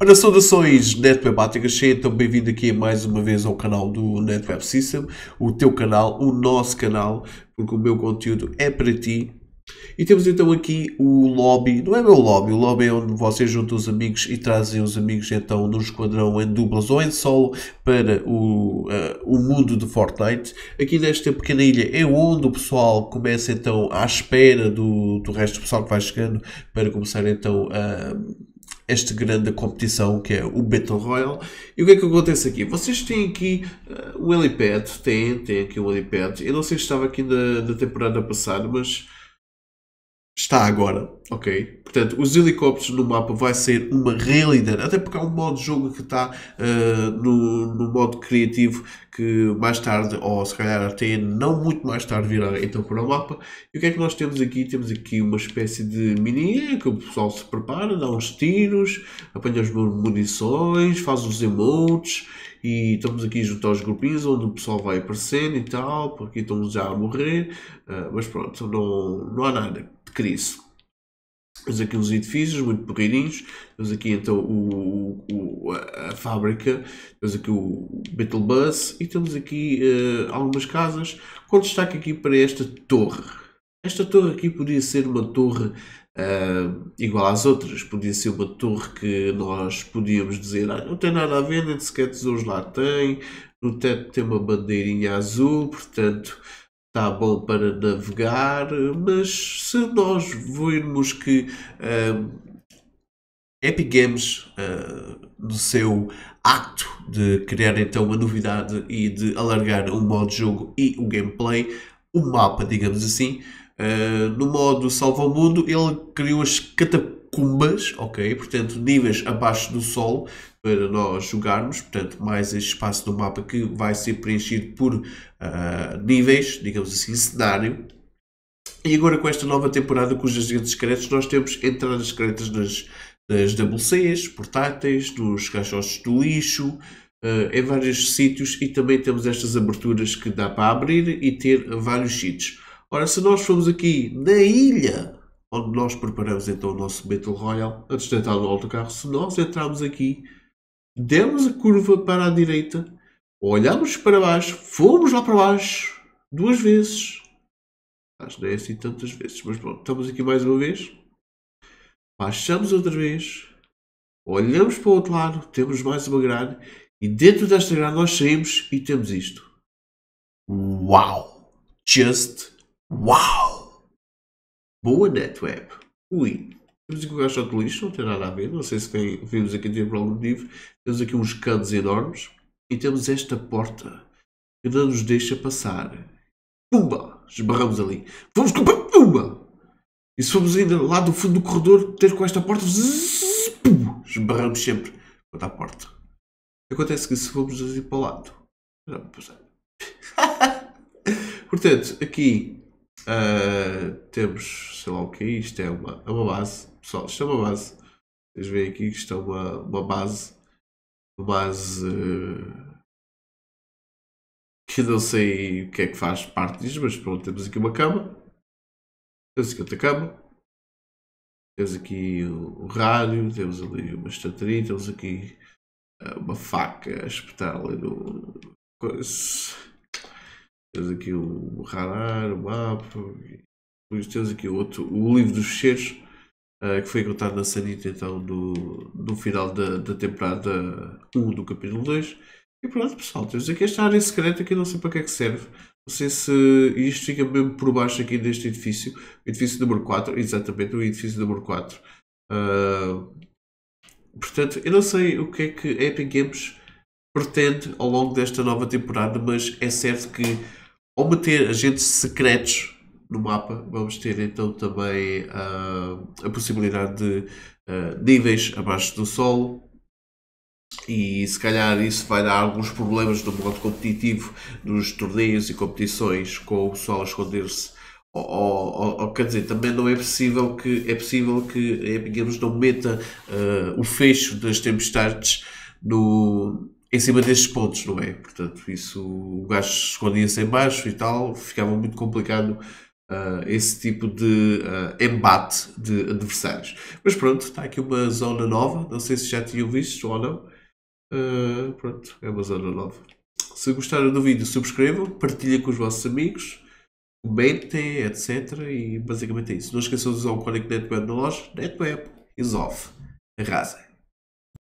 Ora, saudações NetWebáticas, seja então bem-vindo aqui mais uma vez ao canal do NetWeb System, o teu canal, o nosso canal, porque o meu conteúdo é para ti. E temos então aqui o lobby, não é meu lobby, o lobby é onde vocês juntam os amigos e trazem os amigos então no esquadrão em duplas ou em solo para o, uh, o mundo de Fortnite. Aqui nesta pequena ilha é onde o pessoal começa então à espera do, do resto do pessoal que vai chegando para começar então a... Uh, esta grande competição que é o Battle Royale. E o que é que acontece aqui? Vocês têm aqui uh, o helipad, tem tem aqui o helipad. Eu não sei se estava aqui na, na temporada passada, mas está agora, ok? Portanto, os helicópteros no mapa vai ser uma realidade, até porque há um modo de jogo que está uh, no, no, modo criativo que mais tarde, ou se calhar até não muito mais tarde, virá então para o mapa. E o que é que nós temos aqui? Temos aqui uma espécie de mini que o pessoal se prepara, dá uns tiros, apanha as munições, faz os emotes e estamos aqui junto aos grupinhos onde o pessoal vai aparecendo e tal, porque estão já a morrer, uh, mas pronto, não, não há nada de crise. Temos aqui uns edifícios muito pequenininhos, temos aqui então o, o, a fábrica, temos aqui o Beetle Bus e temos aqui uh, algumas casas, com destaque aqui para esta torre. Esta torre aqui podia ser uma torre uh, igual às outras, podia ser uma torre que nós podíamos dizer ah, não tem nada a ver, nem sequer tesouros lá tem, no teto tem uma bandeirinha azul, portanto está bom para navegar, mas se nós virmos que uh, Epic Games, uh, no seu acto de criar então uma novidade e de alargar o modo de jogo e o gameplay, o mapa, digamos assim, uh, no modo Salva o Mundo, ele criou as catapultas cumbas, ok? Portanto, níveis abaixo do solo para nós jogarmos, portanto, mais este espaço do mapa que vai ser preenchido por uh, níveis, digamos assim, cenário. E agora com esta nova temporada com os agentes secretos, nós temos entradas secretas nas, nas WCs, portáteis, nos caixotes do lixo, Uh, em vários sítios e também temos estas aberturas que dá para abrir e ter vários sítios. Ora, se nós formos aqui na ilha onde nós preparamos então o nosso Battle Royale. Antes de entrar no autocarro, se nós entrarmos aqui, demos a curva para a direita, olhamos para baixo, fomos lá para baixo duas vezes. Acho que não é assim tantas vezes, mas pronto, estamos aqui mais uma vez. Baixamos outra vez, olhamos para o outro lado, temos mais uma grade, e dentro desta grade nós saímos e temos isto. Uau! Just wow! Boa NetWeb. Ui, temos aqui o gajo de lixo, não tem nada a ver. Não sei se tem vimos aqui dentro de algum livro. Temos aqui uns canos enormes. E temos esta porta que não nos deixa passar. Pumba! Esbarramos ali. Vamos com Pumba! E se formos ainda lá do fundo do corredor, ter com esta porta, zzz, pum, esbarramos sempre contra a porta. Acontece que se formos ir assim para o lado. Portanto, aqui Uh, temos, sei lá o que é isto, é uma, é uma base, pessoal, isto é uma base. Vocês veem aqui que isto é uma, uma base, uma base uh, que não sei o que é que faz parte disto, mas pronto, temos aqui uma cama, temos aqui outra cama, temos aqui o, o rádio, temos ali uma estanteria, temos aqui uh, uma faca a espetar ali no. Coisa tens aqui o Radar, o mapa, depois tens aqui outro, o livro dos fecheiros, uh, que foi encontrado na Sanita então no, no final da, da temporada 1 do capítulo 2. E pronto, pessoal, temos aqui esta área secreta que eu não sei para que é que serve. Não sei se isto fica mesmo por baixo aqui deste edifício. edifício número 4, exatamente, o edifício número 4. Uh, eh, portanto, eu não sei o que é que Epic Games pretende ao longo desta nova temporada, mas é certo que ao meter agentes secretos no mapa, vamos ter então também uh, a possibilidade de uh, níveis abaixo do solo. E se calhar isso vai dar alguns problemas no modo competitivo, dos torneios e competições, com o pessoal a esconder-se. Ou, ou, ou, quer dizer, também não é possível que é possível que eh, a não meta uh, o fecho das tempestades no, em cima destes pontos, não é? Portanto, isso o gajo escondia-se em baixo e tal, ficava muito complicado uh, esse tipo de uh, embate de adversários. Mas pronto, está aqui uma zona nova, não sei se já tinham visto ou não. Uh, pronto, é uma zona nova. Se gostaram do vídeo, subscrevam, partilhem com os vossos amigos, comentem, etc. E basicamente é isso. Não esqueçam de usar o código NetWeb na loja, NetWeb, resolve, arrasem.